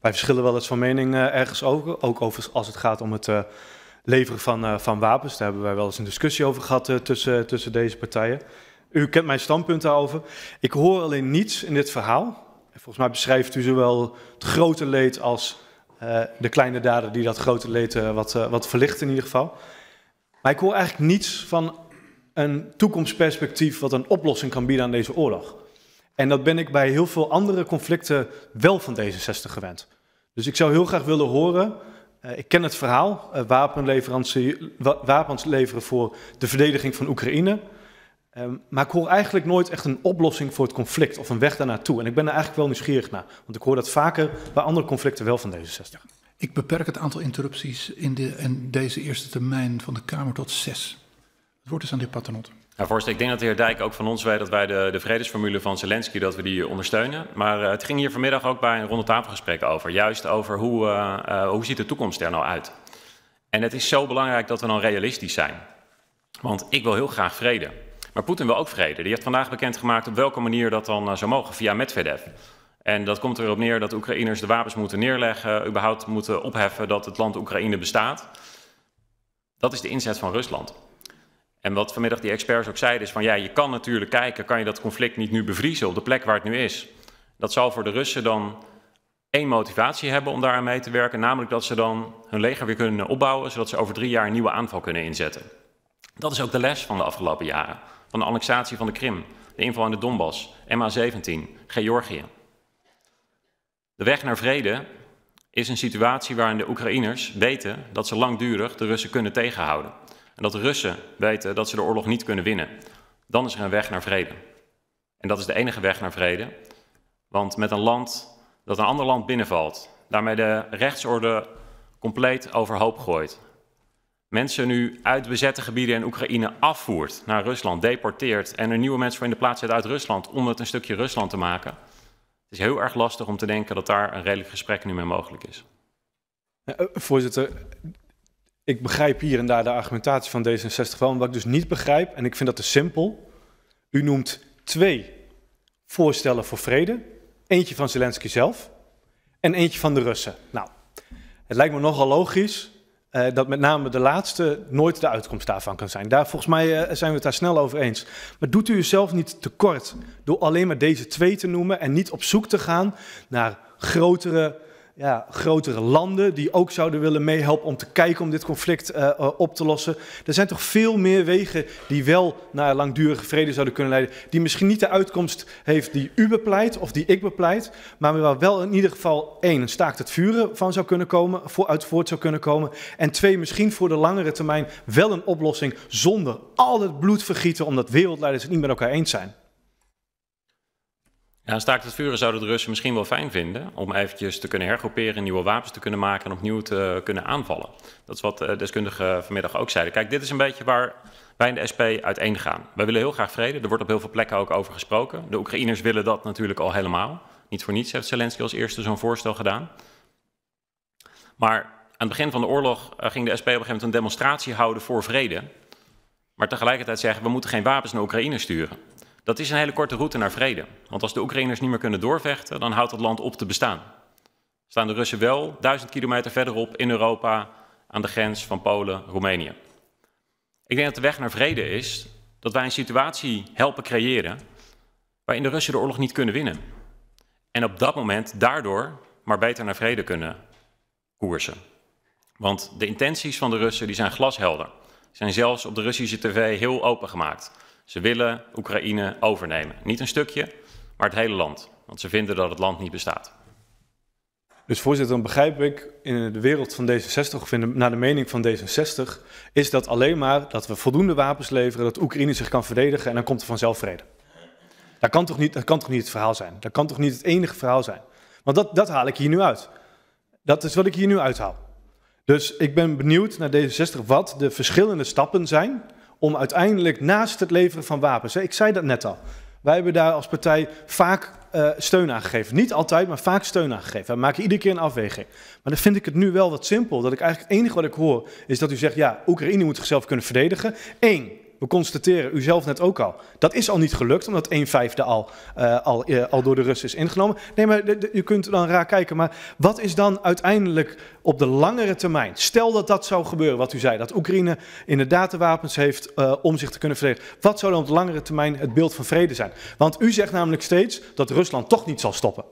Wij verschillen wel eens van mening eh, ergens over, Ook over als het gaat om het eh, leveren van, eh, van wapens. Daar hebben wij wel eens een discussie over gehad tussen, tussen deze partijen. U kent mijn standpunt daarover. Ik hoor alleen niets in dit verhaal. Volgens mij beschrijft u zowel het grote leed als de kleine daden die dat grote leed wat, wat verlichten in ieder geval. Maar ik hoor eigenlijk niets van een toekomstperspectief wat een oplossing kan bieden aan deze oorlog. En dat ben ik bij heel veel andere conflicten wel van D66 gewend. Dus ik zou heel graag willen horen, eh, ik ken het verhaal, eh, wapens leveren voor de verdediging van Oekraïne. Ehm, maar ik hoor eigenlijk nooit echt een oplossing voor het conflict of een weg daarnaartoe. En ik ben er eigenlijk wel nieuwsgierig naar, want ik hoor dat vaker bij andere conflicten wel van deze 66 Ik beperk het aantal interrupties in, de, in deze eerste termijn van de Kamer tot zes. Het woord is aan de heer Paternotte. Nou, voorzitter, ik denk dat de heer Dijk ook van ons weet dat wij de, de vredesformule van Zelensky dat we die ondersteunen. Maar eh, het ging hier vanmiddag ook bij een rondetafelgesprek over. Juist over hoe, eh, eh, hoe ziet de toekomst er nou uit? En het is zo belangrijk dat we dan realistisch zijn. Want ik wil heel graag vrede. Maar Poetin wil ook vrede. Die heeft vandaag bekendgemaakt op welke manier dat dan zou mogen, via Medvedev. En dat komt erop neer dat de Oekraïners de wapens moeten neerleggen, überhaupt moeten opheffen dat het land Oekraïne bestaat. Dat is de inzet van Rusland. En wat vanmiddag die experts ook zeiden is van ja, je kan natuurlijk kijken, kan je dat conflict niet nu bevriezen op de plek waar het nu is. Dat zal voor de Russen dan één motivatie hebben om daaraan mee te werken, namelijk dat ze dan hun leger weer kunnen opbouwen, zodat ze over drie jaar een nieuwe aanval kunnen inzetten. Dat is ook de les van de afgelopen jaren, van de annexatie van de Krim, de inval in de Donbass, MH17, Georgië. De weg naar vrede is een situatie waarin de Oekraïners weten dat ze langdurig de Russen kunnen tegenhouden en dat de Russen weten dat ze de oorlog niet kunnen winnen, dan is er een weg naar vrede. En dat is de enige weg naar vrede, want met een land dat een ander land binnenvalt, daarmee de rechtsorde compleet overhoop gooit, mensen nu uit bezette gebieden in Oekraïne afvoert naar Rusland, deporteert en er nieuwe mensen voor in de plaats zet uit Rusland om het een stukje Rusland te maken. Het is heel erg lastig om te denken dat daar een redelijk gesprek nu mee mogelijk is. Eh, voorzitter, ik begrijp hier en daar de argumentatie van D66 wel. Maar wat ik dus niet begrijp, en ik vind dat te simpel. U noemt twee voorstellen voor vrede. Eentje van Zelensky zelf en eentje van de Russen. Nou, het lijkt me nogal logisch eh, dat met name de laatste nooit de uitkomst daarvan kan zijn. Daar, volgens mij eh, zijn we het daar snel over eens. Maar doet u uzelf niet tekort door alleen maar deze twee te noemen en niet op zoek te gaan naar grotere ja, grotere landen die ook zouden willen meehelpen om te kijken om dit conflict eh, eh, op te lossen. Er zijn toch veel meer wegen die wel naar langdurige vrede zouden kunnen leiden. Die misschien niet de uitkomst heeft die u bepleit of die ik bepleit. Maar waar wel in ieder geval één, een staakt het vuren van zou kunnen komen, uit voort zou kunnen komen. En twee, misschien voor de langere termijn wel een oplossing zonder al het bloed vergieten omdat wereldleiders het niet met elkaar eens zijn. Ja, een staakt het vuren zouden de Russen misschien wel fijn vinden om eventjes te kunnen hergroeperen, nieuwe wapens te kunnen maken en opnieuw te kunnen aanvallen. Dat is wat de deskundigen vanmiddag ook zeiden. Kijk, dit is een beetje waar wij in de SP uiteen gaan. Wij willen heel graag vrede, er wordt op heel veel plekken ook over gesproken. De Oekraïners willen dat natuurlijk al helemaal. Niet voor niets heeft Zelensky als eerste zo'n voorstel gedaan. Maar aan het begin van de oorlog eh, ging de SP op een gegeven moment een demonstratie houden voor vrede. Maar tegelijkertijd zeggen, we moeten geen wapens naar Oekraïne sturen. Dat is een hele korte route naar vrede. Want als de Oekraïners niet meer kunnen doorvechten, dan houdt het land op te bestaan. Staan de Russen wel duizend kilometer verderop in Europa aan de grens van Polen, Roemenië. Ik denk dat de weg naar vrede is dat wij een situatie helpen creëren waarin de Russen de oorlog niet kunnen winnen. En op dat moment daardoor maar beter naar vrede kunnen koersen. Want de intenties van de Russen die zijn glashelder. Zijn zelfs op de Russische tv heel open gemaakt. Ze willen Oekraïne overnemen. Niet een stukje, maar het hele land. Want ze vinden dat het land niet bestaat. Dus voorzitter, dan begrijp ik, in de wereld van d 60, of naar de mening van d 60, is dat alleen maar dat we voldoende wapens leveren, dat Oekraïne zich kan verdedigen en dan komt er vanzelf vrede. Dat kan toch niet, dat kan toch niet het verhaal zijn? Dat kan toch niet het enige verhaal zijn? Want dat, dat haal ik hier nu uit. Dat is wat ik hier nu uithaal. Dus ik ben benieuwd naar d 60 wat de verschillende stappen zijn om uiteindelijk naast het leveren van wapens, ik zei dat net al, wij hebben daar als partij vaak eh, steun aan gegeven. Niet altijd, maar vaak steun aan gegeven. We maken iedere keer een afweging. Maar dan vind ik het nu wel wat simpel. Dat ik eigenlijk het enige wat ik hoor is dat u zegt: ja, Oekraïne moet zichzelf kunnen verdedigen. Eén, we constateren, u zelf net ook al, dat is al niet gelukt, omdat een vijfde al, eh, al, eh, al door de Russen is ingenomen. Nee, maar u kunt dan raar kijken, maar wat is dan uiteindelijk op de langere termijn, stel dat dat zou gebeuren, wat u zei, dat Oekraïne inderdaad de wapens heeft eh, om zich te kunnen verdedigen, wat zou dan op de langere termijn het beeld van vrede zijn? Want u zegt namelijk steeds dat Rusland toch niet zal stoppen.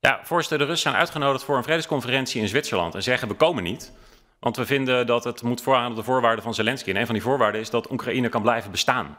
Ja, voorzitter, de Russen zijn uitgenodigd voor een vredesconferentie in Zwitserland en zeggen we komen niet. Want we vinden dat het moet vooraan op de voorwaarden van Zelensky. En een van die voorwaarden is dat Oekraïne kan blijven bestaan.